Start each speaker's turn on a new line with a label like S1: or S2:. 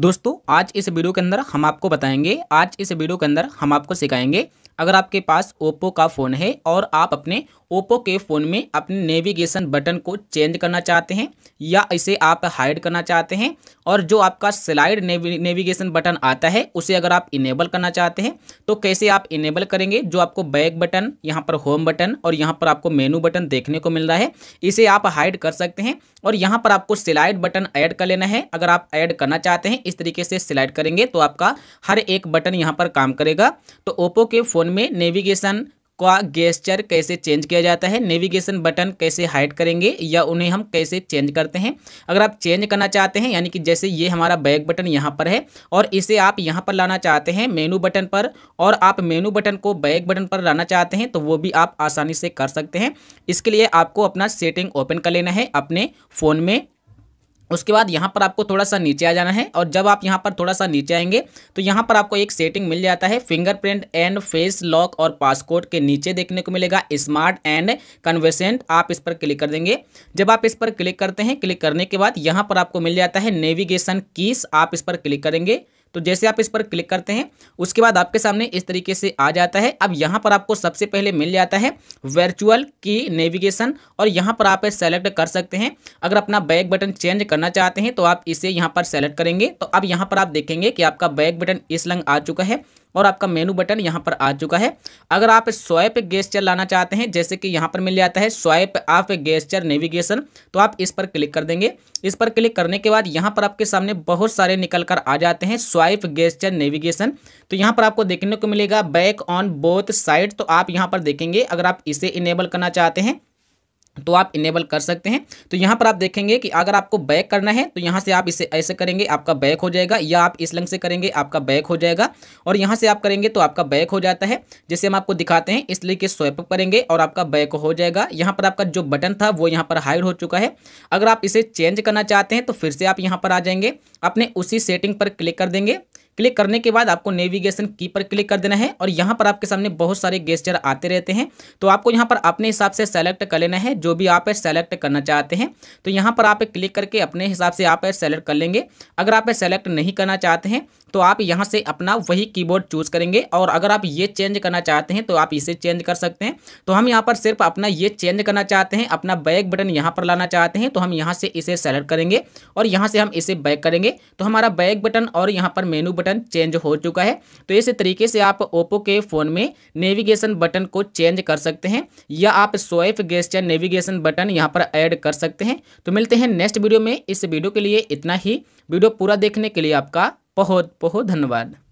S1: दोस्तों आज इस वीडियो के अंदर हम आपको बताएंगे आज इस वीडियो के अंदर हम आपको सिखाएंगे अगर आपके पास ओप्पो का फ़ोन है और आप अपने ओप्पो के फ़ोन में अपने नेविगेशन बटन को चेंज करना चाहते हैं या इसे आप हाइड करना चाहते हैं और जो आपका स्लाइड नेवी नेविगेशन बटन आता है उसे अगर आप इनेबल करना चाहते हैं तो कैसे आप इनेबल करेंगे जो आपको बैक बटन यहाँ पर होम बटन और यहाँ पर आपको मेनू बटन देखने को मिल रहा है इसे आप हाइड कर सकते हैं और यहाँ पर आपको स्लाइड बटन ऐड कर लेना है अगर आप ऐड करना चाहते हैं इस तरीके से सिलेक्ट करेंगे तो आपका हर एक बटन यहाँ पर काम करेगा तो ओप्पो के फ़ोन में नेविगेशन का गेस्चर कैसे चेंज किया जाता है नेविगेशन बटन कैसे हाइड करेंगे या उन्हें हम कैसे चेंज करते हैं अगर आप चेंज करना चाहते हैं यानी कि जैसे ये हमारा बैक बटन यहाँ पर है और इसे आप यहाँ पर लाना चाहते हैं मेनू बटन पर और आप मेनू बटन को बैक बटन पर लाना चाहते हैं तो वो भी आप आसानी से कर सकते हैं इसके लिए आपको अपना सेटिंग ओपन कर लेना है अपने फ़ोन में उसके बाद यहाँ पर आपको थोड़ा सा नीचे आ जाना है और जब आप यहाँ पर थोड़ा सा नीचे आएंगे तो यहाँ पर आपको एक सेटिंग मिल जाता है फिंगरप्रिंट एंड फेस लॉक और पासकोड के नीचे देखने को मिलेगा स्मार्ट एंड कन्वेसेंट आप इस पर क्लिक कर देंगे जब आप इस पर क्लिक करते हैं क्लिक करने के बाद यहाँ पर आपको मिल जाता है नेविगेशन कीस आप इस पर क्लिक करेंगे तो जैसे आप इस पर क्लिक करते हैं उसके बाद आपके सामने इस तरीके से आ जाता है अब यहाँ पर आपको सबसे पहले मिल जाता है वर्चुअल की नेविगेशन और यहाँ पर आप सेलेक्ट कर सकते हैं अगर अपना बैक बटन चेंज करना चाहते हैं तो आप इसे यहाँ पर सेलेक्ट करेंगे तो अब यहाँ पर आप देखेंगे कि आपका बैक बटन इस लंग आ चुका है और आपका मेनू बटन यहाँ पर आ चुका है अगर आप स्वाइप गेस्चर लाना चाहते हैं जैसे कि यहाँ पर मिल जाता है स्वाइप ऑफ गेस्चर नेविगेशन तो आप इस पर क्लिक कर देंगे इस पर क्लिक करने के बाद यहाँ पर आपके सामने बहुत सारे निकल कर आ जाते हैं स्वाइप गेस्चर नेविगेशन तो यहाँ पर आपको देखने को मिलेगा बैक ऑन बोथ साइड तो आप यहाँ पर देखेंगे अगर आप इसे इनेबल करना चाहते हैं तो आप इनेबल कर सकते हैं तो यहाँ पर आप देखेंगे कि अगर आपको बैक करना है तो यहाँ से आप इसे ऐसे करेंगे आपका बैक हो जाएगा या आप इस लंग से करेंगे आपका बैक हो जाएगा और यहाँ से आप करेंगे तो आपका बैक हो जाता है जैसे हम आपको दिखाते हैं इसलिए कि स्वैप करेंगे और आपका बैक हो जाएगा यहाँ पर आपका जो बटन था वो यहाँ पर हाइड हो चुका है अगर आप इसे चेंज करना चाहते हैं तो फिर से आप यहाँ पर आ जाएंगे अपने उसी सेटिंग पर क्लिक कर देंगे क्लिक करने के बाद आपको नेविगेशन की पर क्लिक कर देना है और यहाँ पर आपके सामने बहुत सारे गेस्टर आते रहते हैं तो आपको यहाँ पर अपने हिसाब से सेलेक्ट कर लेना है जो भी आप सेलेक्ट करना चाहते हैं तो यहाँ पर आप क्लिक करके अपने हिसाब से आप सेलेक्ट कर लेंगे अगर आप सेलेक्ट नहीं करना चाहते हैं तो आप यहाँ से अपना वही कीबोर्ड चूज़ करेंगे और अगर आप ये चेंज करना चाहते हैं तो आप इसे चेंज कर सकते हैं तो हम यहाँ पर सिर्फ अपना ये चेंज करना चाहते हैं अपना बैक बटन यहाँ पर लाना चाहते हैं तो हम यहाँ से इसे सेलेक्ट करेंगे और यहाँ से हम इसे बैक करेंगे तो हमारा बैक बटन और यहाँ पर मेनू बटन बटन चेंज हो चुका है तो इस तरीके से आप ओप्पो के फ़ोन में नेविगेशन बटन को चेंज कर सकते हैं या आप स्वाइप गेस्टर नेविगेशन बटन यहाँ पर ऐड कर सकते हैं तो मिलते हैं नेक्स्ट वीडियो में इस वीडियो के लिए इतना ही वीडियो पूरा देखने के लिए आपका बहुत बहुत धन्यवाद